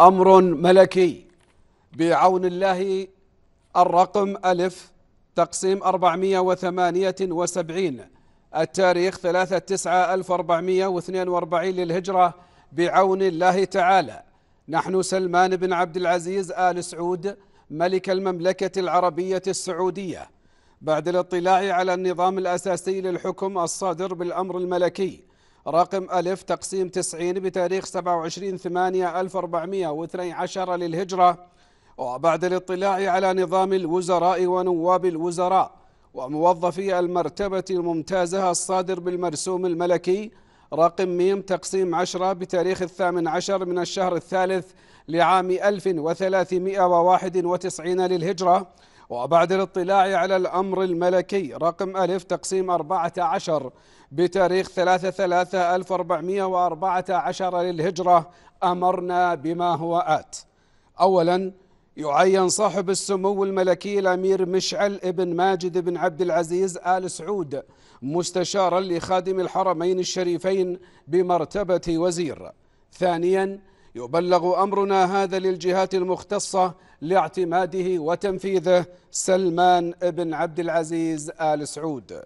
أمر ملكي بعون الله الرقم ألف تقسيم 478 التاريخ 3 9 1442 للهجرة بعون الله تعالى نحن سلمان بن عبد العزيز آل سعود ملك المملكة العربية السعودية بعد الاطلاع على النظام الأساسي للحكم الصادر بالأمر الملكي رقم ألف تقسيم 90 بتاريخ 27 8 1412 للهجرة وبعد الاطلاع على نظام الوزراء ونواب الوزراء وموظفي المرتبة الممتازة الصادر بالمرسوم الملكي رقم ميم تقسيم عشرة بتاريخ الثامن عشر من الشهر الثالث لعام 1391 للهجرة وبعد الاطلاع على الأمر الملكي رقم ألف تقسيم 14 بتاريخ 3/3/1414 للهجرة أمرنا بما هو آت أولاً يعين صاحب السمو الملكي الأمير مشعل ابن ماجد بن عبد العزيز آل سعود مستشارا لخادم الحرمين الشريفين بمرتبة وزير ثانياً يبلغ أمرنا هذا للجهات المختصة لاعتماده وتنفيذه سلمان بن عبد العزيز آل سعود